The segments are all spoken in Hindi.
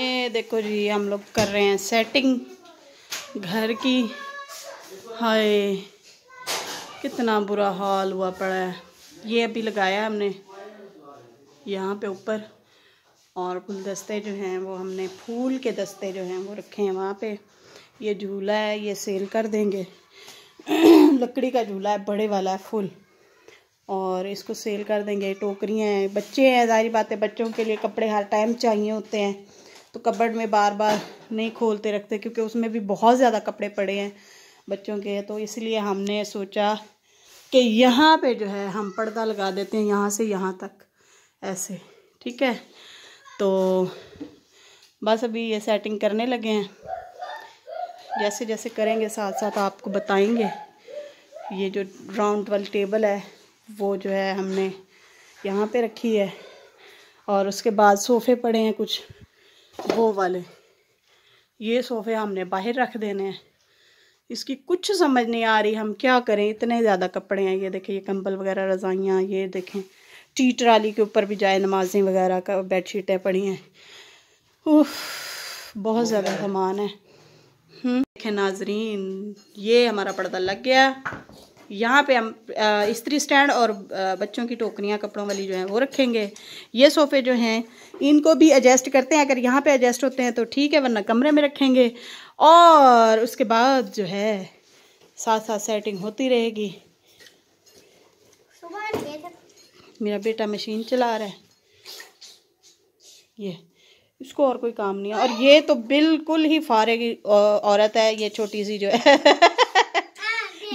ये देखो जी हम लोग कर रहे हैं सेटिंग घर की हाय कितना बुरा हाल हुआ पड़ा है ये अभी लगाया हमने यहाँ पे ऊपर और गुलदस्ते जो हैं वो हमने फूल के दस्ते जो हैं वो रखे हैं वहाँ पे ये झूला है ये सेल कर देंगे लकड़ी का झूला है बड़े वाला है फूल और इसको सेल कर देंगे टोकरियाँ हैं बच्चे हैं जारी बात है बच्चों के लिए कपड़े हर टाइम चाहिए होते हैं तो कबड़ में बार बार नहीं खोलते रखते क्योंकि उसमें भी बहुत ज़्यादा कपड़े पड़े हैं बच्चों के तो इसलिए हमने सोचा कि यहाँ पे जो है हम पर्दा लगा देते हैं यहाँ से यहाँ तक ऐसे ठीक है तो बस अभी ये सेटिंग करने लगे हैं जैसे जैसे करेंगे साथ साथ आपको बताएंगे ये जो राउंड वाली टेबल है वो जो है हमने यहाँ पे रखी है और उसके बाद सोफ़े पड़े हैं कुछ वो वाले ये सोफ़े हमने बाहर रख देने हैं इसकी कुछ समझ नहीं आ रही हम क्या करें इतने ज़्यादा कपड़े हैं ये देखें ये कंबल वगैरह रज़ाइयाँ ये देखें टी ट्राली के ऊपर भी जाए नमाजें वगैरह का बेड शीटें पड़ी हैं उफ बहुत ज़्यादा सामान है हम्म, देखें नाजरीन ये हमारा पर्दा लग गया यहाँ पे हम स्त्री स्टैंड और बच्चों की टोकरियाँ कपड़ों वाली जो हैं वो रखेंगे ये सोफ़े जो हैं इनको भी एडजस्ट करते हैं अगर यहाँ पे एडजस्ट होते हैं तो ठीक है वरना कमरे में रखेंगे और उसके बाद जो है साथ साथ सेटिंग होती रहेगी मेरा बेटा मशीन चला रहा है ये इसको और कोई काम नहीं है और ये तो बिल्कुल ही फारे औरत है ये छोटी सी जो है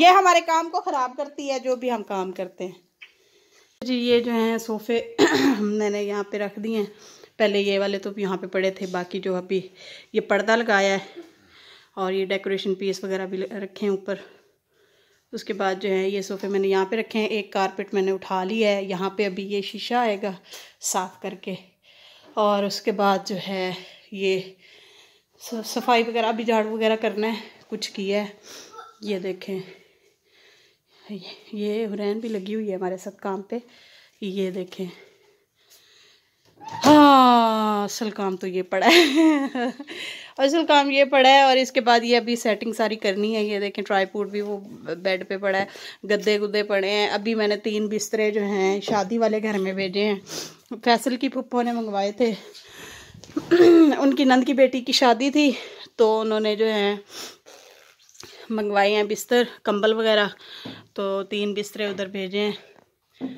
ये हमारे काम को ख़राब करती है जो भी हम काम करते हैं जी ये जो है सोफ़े मैंने यहाँ पे रख दिए हैं पहले ये वाले तो यहाँ पे पड़े थे बाकी जो अभी ये पर्दा लगाया है और ये डेकोरेशन पीस वगैरह भी रखे हैं ऊपर उसके बाद जो है ये सोफ़े मैंने यहाँ पे रखे हैं एक कारपेट मैंने उठा लिया है यहाँ पे अभी ये शीशा आएगा साफ़ करके और उसके बाद जो है ये सफाई वगैरह अभी झाड़ू वगैरह करना है कुछ किया है ये देखें ये हुरैन भी लगी हुई है हमारे साथ काम पे ये देखें हाँ असल काम तो ये पड़ा है असल काम ये पड़ा है और इसके बाद ये अभी सेटिंग सारी करनी है ये देखें ट्राईपोर्ट भी वो बेड पे पड़ा है गद्दे गुद्दे पड़े हैं अभी मैंने तीन बिस्तरे जो हैं शादी वाले घर में भेजे हैं फैसल की पप्पो ने मंगवाए थे उनकी नंद की बेटी की शादी थी तो उन्होंने जो है मंगवाए हैं बिस्तर कंबल वगैरह तो तीन बिस्तर उधर भेजे हैं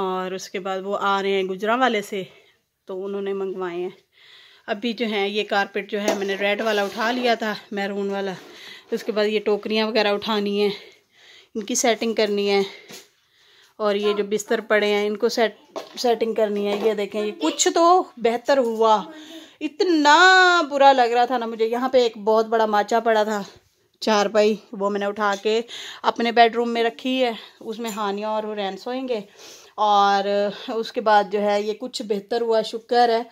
और उसके बाद वो आ रहे हैं गुजरा वाले से तो उन्होंने मंगवाए हैं अभी जो है ये कारपेट जो है मैंने रेड वाला उठा लिया था मैरून वाला उसके बाद ये टोकरियाँ वगैरह उठानी है इनकी सेटिंग करनी है और ये जो बिस्तर पड़े हैं इनको सेट सेटिंग करनी है ये देखें ये कुछ तो बेहतर हुआ इतना बुरा लग रहा था ना मुझे यहाँ पे एक बहुत बड़ा माचा पड़ा था चार बाई वो मैंने उठा के अपने बेडरूम में रखी है उसमें हानिया और हुरैन सोएंगे और उसके बाद जो है ये कुछ बेहतर हुआ शुक्र है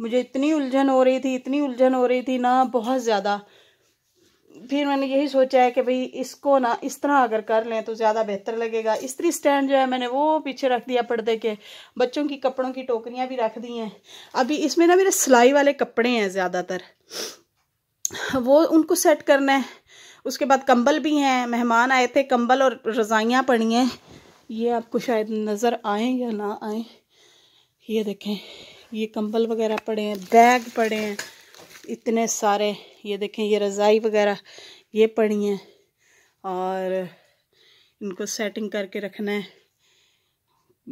मुझे इतनी उलझन हो रही थी इतनी उलझन हो रही थी ना बहुत ज़्यादा फिर मैंने यही सोचा है कि भाई इसको ना इस तरह अगर कर लें तो ज़्यादा बेहतर लगेगा इस्त्री स्टैंड जो है मैंने वो पीछे रख दिया पर्दे के बच्चों की कपड़ों की टोकरियाँ भी रख दी हैं अभी इसमें ना मेरे सिलाई वाले कपड़े हैं ज़्यादातर वो उनको सेट करना है उसके बाद कंबल भी हैं मेहमान आए थे कंबल और रज़ाइयाँ पड़ी हैं ये आपको शायद नज़र आए या ना आए ये देखें ये कंबल वगैरह पड़े हैं बैग पड़े हैं इतने सारे ये देखें ये रज़ाई वगैरह ये पड़ी हैं और इनको सेटिंग करके रखना है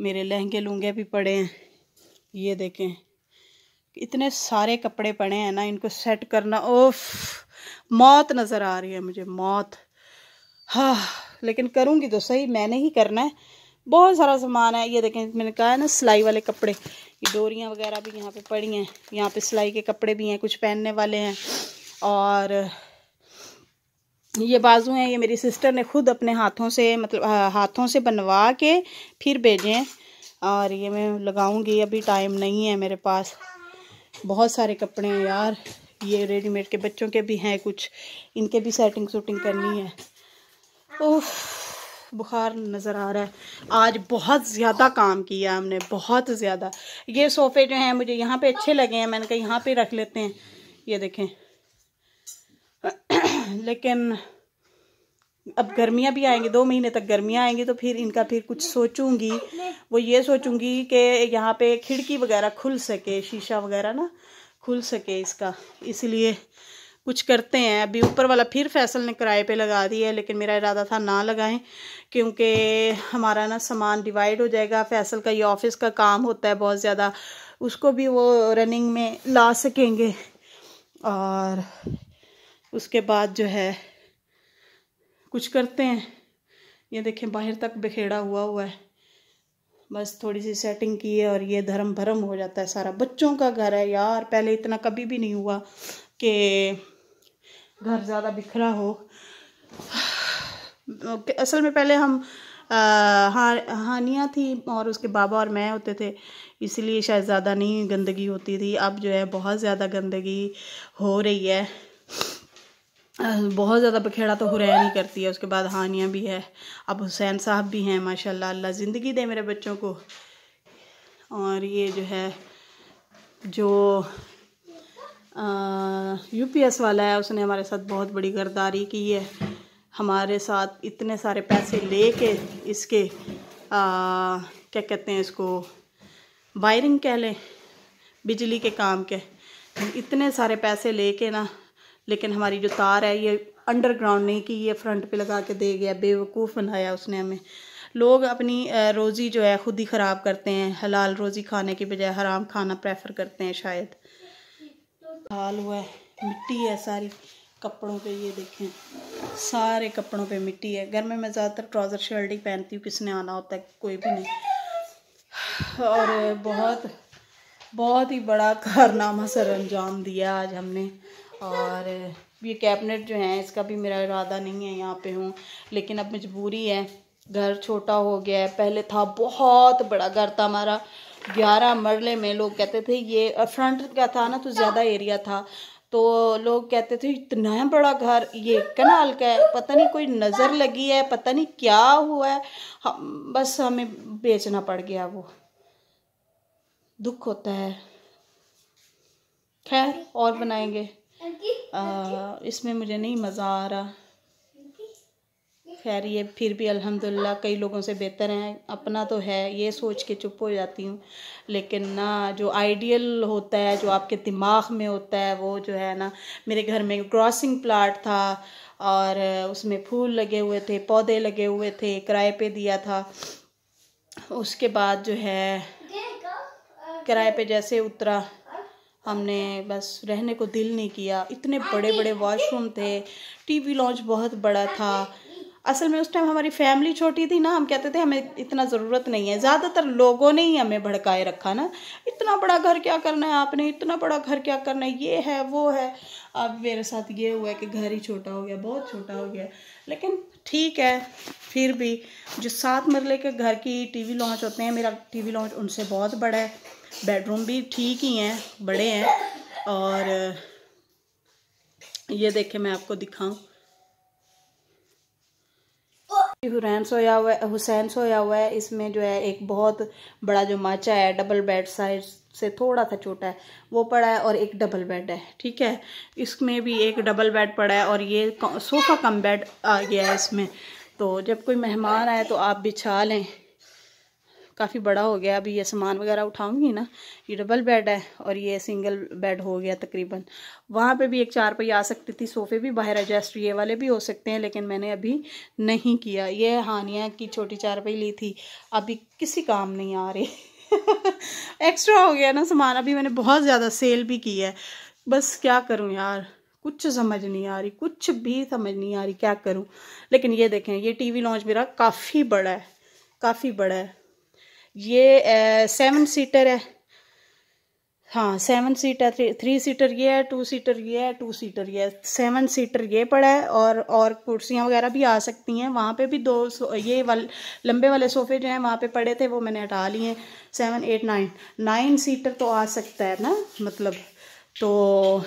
मेरे लहंगे लूँगे भी पड़े हैं ये देखें इतने सारे कपड़े पड़े हैं ना इनको सेट करना ओफ मौत नज़र आ रही है मुझे मौत हाँ लेकिन करूँगी तो सही मैंने ही करना है बहुत सारा सामान है ये देखें मैंने कहा है ना सिलाई वाले कपड़े डोरियाँ वगैरह भी यहाँ पे पड़ी हैं यहाँ पे सिलाई के कपड़े भी हैं कुछ पहनने वाले हैं और ये बाजू हैं ये मेरी सिस्टर ने खुद अपने हाथों से मतलब हाथों से बनवा के फिर भेजे हैं और ये मैं लगाऊंगी अभी टाइम नहीं है मेरे पास बहुत सारे कपड़े हैं यार ये रेडीमेड के बच्चों के भी हैं कुछ इनके भी सेटिंग सूटिंग करनी है ओह बुखार नज़र आ रहा है आज बहुत ज़्यादा काम किया हमने बहुत ज़्यादा ये सोफ़े जो हैं मुझे यहाँ पे अच्छे लगे हैं मैंने कहा यहाँ पे रख लेते हैं ये देखें लेकिन अब गर्मियाँ भी आएंगी दो महीने तक गर्मियाँ आएंगी तो फिर इनका फिर कुछ सोचूंगी वो ये सोचूंगी कि यहाँ पे खिड़की वगैरह खुल सके शीशा वगैरह ना खुल सके इसका इसलिए कुछ करते हैं अभी ऊपर वाला फिर फैसल ने किराए पे लगा दिया है लेकिन मेरा इरादा था ना लगाएं क्योंकि हमारा ना सामान डिवाइड हो जाएगा फैसल का ये ऑफिस का काम होता है बहुत ज़्यादा उसको भी वो रनिंग में ला सकेंगे और उसके बाद जो है कुछ करते हैं ये देखें बाहर तक बिखेड़ा हुआ हुआ है बस थोड़ी सी सेटिंग की है और ये धर्म भरम हो जाता है सारा बच्चों का घर है यार पहले इतना कभी भी नहीं हुआ कि घर ज़्यादा बिखरा हो असल में पहले हम हा हानिया थी और उसके बाबा और मैं होते थे इसलिए शायद ज़्यादा नहीं गंदगी होती थी अब जो है बहुत ज़्यादा गंदगी हो रही है बहुत ज़्यादा बखेड़ा तो हुरैन ही करती है उसके बाद हानिया भी है अब हुसैन साहब भी हैं माशाल्लाह अल्लाह ज़िंदगी दे मेरे बच्चों को और ये जो है जो यूपीएस वाला है उसने हमारे साथ बहुत बड़ी गर्दारी की है हमारे साथ इतने सारे पैसे ले के इसके आ, क्या कहते हैं इसको वायरिंग कह लें बिजली के काम के इतने सारे पैसे ले के ना लेकिन हमारी जो तार है ये अंडरग्राउंड नहीं कि ये फ्रंट पे लगा के दे गया बेवकूफ़ बनाया उसने हमें लोग अपनी रोज़ी जो है ख़ुद ही ख़राब करते हैं हलाल रोज़ी खाने के बजाय हराम खाना प्रेफर करते हैं शायद हाल हुआ है मिट्टी है सारी कपड़ों पे ये देखें सारे कपड़ों पे मिट्टी है घर में मैं ज़्यादातर ट्राउज़र शर्ट ही पहनती हूँ किसने आना होता है कोई भी नहीं और बहुत बहुत ही बड़ा कारनामा सर अंजाम दिया आज हमने और ये कैबिनेट जो है इसका भी मेरा इरादा नहीं है यहाँ पे हूँ लेकिन अब मजबूरी है घर छोटा हो गया है पहले था बहुत बड़ा घर था हमारा ग्यारह मरले में लोग कहते थे ये फ्रंट का था ना तो ज़्यादा एरिया था तो लोग कहते थे इतना बड़ा घर ये कनाल का है पता नहीं कोई नज़र लगी है पता नहीं क्या हुआ है हम बस हमें बेचना पड़ गया वो दुख होता है खैर और बनाएंगे इसमें मुझे नहीं मज़ा आ रहा खैर ये फिर भी अल्हम्दुलिल्लाह कई लोगों से बेहतर हैं अपना तो है ये सोच के चुप हो जाती हूँ लेकिन ना जो आइडियल होता है जो आपके दिमाग में होता है वो जो है ना मेरे घर में क्रॉसिंग प्लाट था और उसमें फूल लगे हुए थे पौधे लगे हुए थे किराए पे दिया था उसके बाद जो है किराए पे जैसे उतरा हमने बस रहने को दिल नहीं किया इतने हाँ बड़े बड़े वॉशरूम हाँ थे टीवी लॉन्च बहुत बड़ा हाँ था असल में उस टाइम हमारी फैमिली छोटी थी ना हम कहते थे हमें इतना ज़रूरत नहीं है ज़्यादातर लोगों ने ही हमें भड़काए रखा ना इतना बड़ा घर क्या करना है आपने इतना बड़ा घर क्या करना है ये है वो है अब मेरे साथ ये हुआ कि घर ही छोटा हो गया बहुत छोटा हो गया लेकिन ठीक है फिर भी जो सात मरले के घर की वी लॉन्च होते हैं मेरा वी लॉन्च उनसे बहुत बड़ा है बेडरूम भी ठीक ही हैं बड़े हैं और ये देखे मैं आपको दिखाऊं हुरैन सोया हुआ है हुसैन सोया हुआ है इसमें जो है एक बहुत बड़ा जो माचा है डबल बेड साइज से थोड़ा सा छोटा है वो पड़ा है और एक डबल बेड है ठीक है इसमें भी एक डबल बेड पड़ा है और ये सोफ़ा कम बेड आ गया है इसमें तो जब कोई मेहमान आए तो आप बिछा लें काफ़ी बड़ा हो गया अभी ये सामान वगैरह उठाऊंगी ना ये डबल बेड है और ये सिंगल बेड हो गया तकरीबन वहाँ पे भी एक चार पाई आ सकती थी सोफ़े भी बाहर एडजस्ट ये वाले भी हो सकते हैं लेकिन मैंने अभी नहीं किया ये हानिया की छोटी चार पाई ली थी अभी किसी काम नहीं आ रही एक्स्ट्रा हो गया ना सामान अभी मैंने बहुत ज़्यादा सेल भी की है बस क्या करूँ यार कुछ समझ नहीं आ रही कुछ भी समझ नहीं आ रही क्या करूं लेकिन ये देखें ये टीवी लॉन्च मेरा काफ़ी बड़ा है काफ़ी बड़ा है ये सेवन सीटर है हाँ सेवन सीट है थ्री थ्री सीटर ये है टू सीटर ये है टू सीटर ये है सेवन सीटर ये पड़ा है और और कुर्सियाँ वगैरह भी आ सकती हैं वहाँ पे भी दो ये वाल लंबे वाले सोफ़े जो हैं वहाँ पे पड़े थे वो मैंने हटा लिए हैं seven eight nine nine seater तो आ सकता है ना मतलब तो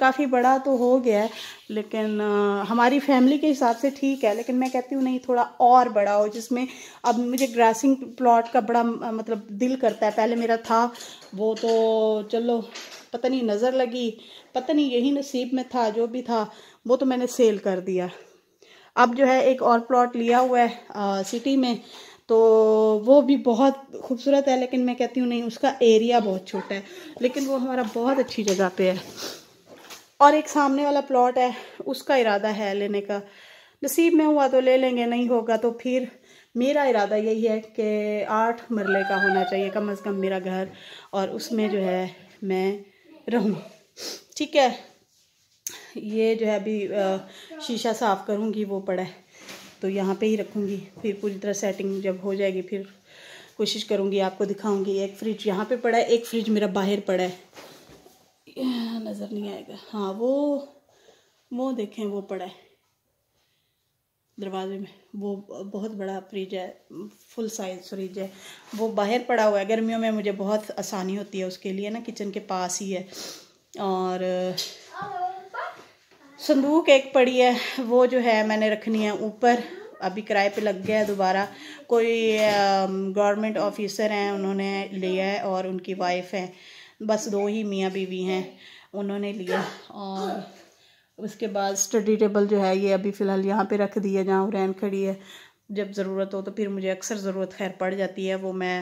काफ़ी बड़ा तो हो गया है लेकिन आ, हमारी फैमिली के हिसाब से ठीक है लेकिन मैं कहती हूँ नहीं थोड़ा और बड़ा हो जिसमें अब मुझे ग्रासिंग प्लॉट का बड़ा मतलब दिल करता है पहले मेरा था वो तो चलो पता नहीं नज़र लगी पता नहीं यही नसीब में था जो भी था वो तो मैंने सेल कर दिया अब जो है एक और प्लॉट लिया हुआ है आ, सिटी में तो वो भी बहुत खूबसूरत है लेकिन मैं कहती हूँ नहीं उसका एरिया बहुत छोटा है लेकिन वो हमारा बहुत अच्छी जगह पे है और एक सामने वाला प्लॉट है उसका इरादा है लेने का नसीब में हुआ तो ले लेंगे नहीं होगा तो फिर मेरा इरादा यही है कि आठ मरले का होना चाहिए कम अज़ कम मेरा घर और उसमें जो है मैं रहूँ ठीक है ये जो है अभी शीशा साफ़ करूँगी वो पड़ा है तो यहाँ पे ही रखूँगी फिर पूरी तरह सेटिंग जब हो जाएगी फिर कोशिश करूँगी आपको दिखाऊँगी एक फ्रिज यहाँ पे पड़ा है एक फ्रिज मेरा बाहर पड़ा है नज़र नहीं आएगा हाँ वो वो देखें वो पड़ा है दरवाजे में वो बहुत बड़ा फ्रिज है फुल साइज फ्रिज है वो बाहर पड़ा हुआ है गर्मियों में मुझे बहुत आसानी होती है उसके लिए ना किचन के पास ही है और संदूक एक पड़ी है वो जो है मैंने रखनी है ऊपर अभी किराए पे लग गया है दोबारा कोई गवर्नमेंट ऑफिसर हैं उन्होंने लिया है और उनकी वाइफ हैं बस दो ही मियाँ बीवी हैं उन्होंने लिया और उसके बाद स्टडी टेबल जो है ये अभी फ़िलहाल यहाँ पे रख दिया है जहाँ रैन खड़ी है जब ज़रूरत हो तो फिर मुझे अक्सर ज़रूरत खैर पड़ जाती है वो मैं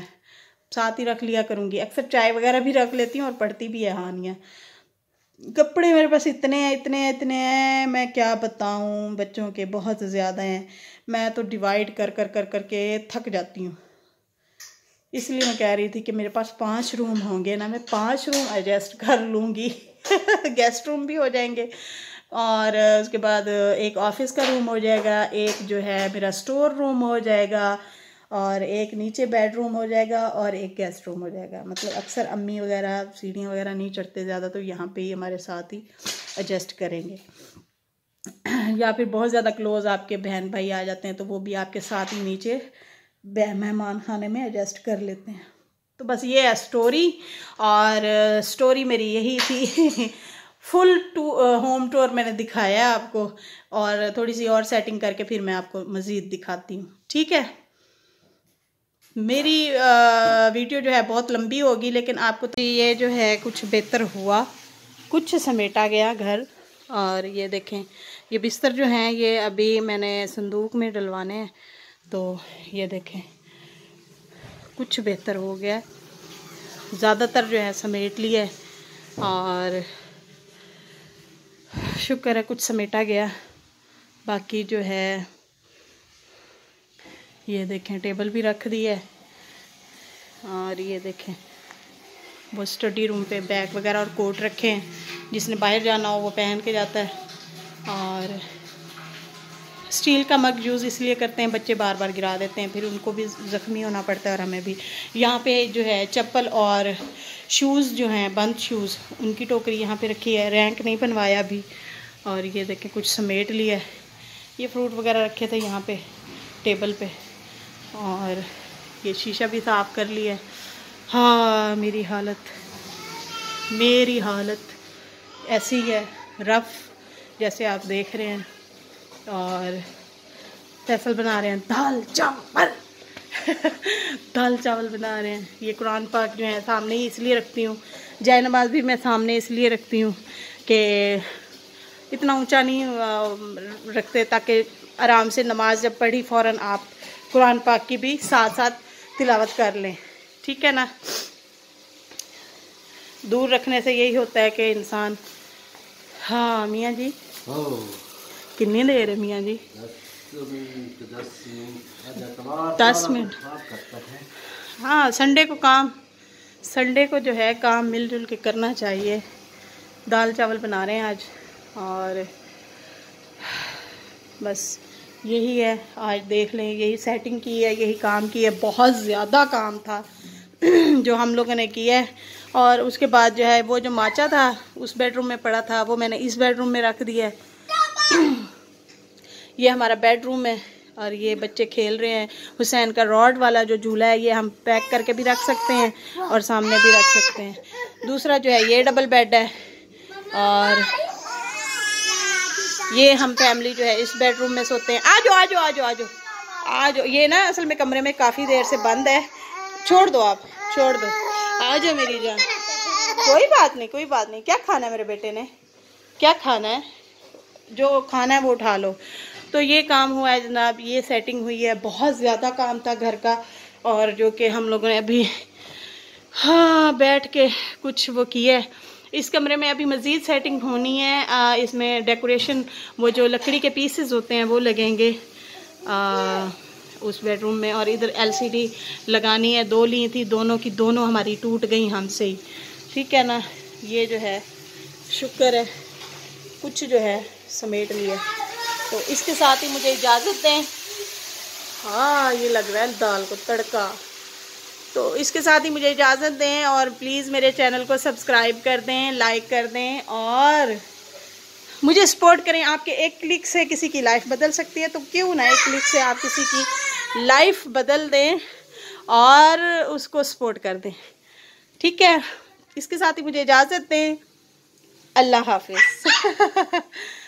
साथ ही रख लिया करूँगी अक्सर चाय वगैरह भी रख लेती हूँ और पढ़ती भी है हानियाँ कपड़े मेरे पास इतने हैं इतने हैं इतने हैं मैं क्या बताऊँ बच्चों के बहुत ज़्यादा हैं मैं तो डिवाइड कर कर कर कर थक जाती हूँ इसलिए मैं कह रही थी कि मेरे पास पांच रूम होंगे ना मैं पांच रूम एडजस्ट कर लूँगी गेस्ट रूम भी हो जाएंगे और उसके बाद एक ऑफिस का रूम हो जाएगा एक जो है मेरा स्टोर रूम हो जाएगा और एक नीचे बेडरूम हो जाएगा और एक गेस्ट रूम हो जाएगा मतलब अक्सर अम्मी वगैरह सीढ़ियाँ वगैरह नहीं चढ़ते ज़्यादा तो यहाँ पे ही हमारे साथ ही एडजस्ट करेंगे या फिर बहुत ज़्यादा क्लोज आपके बहन भाई आ जाते हैं तो वो भी आपके साथ ही नीचे मेहमान खाने में एडजस्ट कर लेते हैं तो बस ये है स्टोरी और स्टोरी मेरी यही थी फुल टू होम टूर मैंने दिखाया आपको और थोड़ी सी और सेटिंग करके फिर मैं आपको मज़ीद दिखाती हूँ ठीक है मेरी वीडियो जो है बहुत लंबी होगी लेकिन आपको तो ये जो है कुछ बेहतर हुआ कुछ समेटा गया घर और ये देखें ये बिस्तर जो हैं ये अभी मैंने संदूक में डलवाने हैं तो ये देखें कुछ बेहतर हो गया ज़्यादातर जो है समेट लिए है और शुक्र है कुछ समेटा गया बाकी जो है ये देखें टेबल भी रख दी है और ये देखें वो स्टडी रूम पे बैग वगैरह और कोट रखे हैं जिसने बाहर जाना हो वो पहन के जाता है और स्टील का मग यूज़ इसलिए करते हैं बच्चे बार बार गिरा देते हैं फिर उनको भी ज़ख्मी होना पड़ता है और हमें भी यहाँ पे जो है चप्पल और शूज़ जो हैं बंद शूज़ उनकी टोकरी यहाँ पे रखी है रैंक नहीं बनवाया अभी और ये देखें कुछ समेट लिया है ये फ्रूट वगैरह रखे थे यहाँ पे टेबल पे और ये शीशा भी साफ़ कर लिया हाँ मेरी हालत मेरी हालत ऐसी है रफ़ जैसे आप देख रहे हैं और फैसल बना रहे हैं दाल चावल दाल चावल बना रहे हैं ये कुरान पाक जो है सामने ही इसलिए रखती हूँ जय नमाज भी मैं सामने इसलिए रखती हूँ कि इतना ऊंचा नहीं रखते ताकि आराम से नमाज जब पढ़ी फ़ौर आप कुरान पाक की भी साथ साथ तिलावत कर लें ठीक है ना दूर रखने से यही होता है कि इंसान हाँ मियाँ जी कितनी देर है मियाँ जी दस मिनट हाँ संडे को काम संडे को जो है काम मिलजुल के करना चाहिए दाल चावल बना रहे हैं आज और बस यही है आज देख लें यही सेटिंग की है यही काम की है बहुत ज़्यादा काम था जो हम लोगों ने किया है और उसके बाद जो है वो जो माचा था उस बेडरूम में पड़ा था वो मैंने इस बेडरूम में रख दिया है ये हमारा बेडरूम है और ये बच्चे खेल रहे हैं हुसैन का रॉड वाला जो झूला है ये हम पैक करके भी रख सकते हैं और सामने भी रख सकते हैं दूसरा जो है ये डबल बेड है और ये हम फैमिली जो है इस बेडरूम में सोते हैं आ जाओ आ जाओ आ जाओ आ जाओ आ जाओ ये ना असल में कमरे में काफ़ी देर से बंद है छोड़ दो आप छोड़ दो आ जाओ मेरी जान कोई बात नहीं कोई बात नहीं क्या खाना है मेरे बेटे ने क्या खाना है जो खाना है वो उठा लो तो ये काम हुआ है जनाब ये सेटिंग हुई है बहुत ज़्यादा काम था घर का और जो कि हम लोगों ने अभी हाँ बैठ के कुछ वो किया है इस कमरे में अभी मज़ीद सेटिंग होनी है आ, इसमें डेकोरेशन वो जो लकड़ी के पीसेस होते हैं वो लगेंगे आ, उस बेडरूम में और इधर एलसीडी लगानी है दो ली थी दोनों की दोनों हमारी टूट गई हमसे ही ठीक है ना ये जो है शुक्र है कुछ जो है समेट लिया तो इसके साथ ही मुझे इजाज़त दें हाँ ये लग रहा है दाल को तड़का तो इसके साथ ही मुझे इजाज़त दें और प्लीज़ मेरे चैनल को सब्सक्राइब कर दें लाइक कर दें और मुझे सपोर्ट करें आपके एक क्लिक से किसी की लाइफ बदल सकती है तो क्यों ना एक क्लिक से आप किसी की लाइफ बदल दें और उसको सपोर्ट कर दें ठीक है इसके साथ ही मुझे इजाज़त दें अल्लाह हाफिज़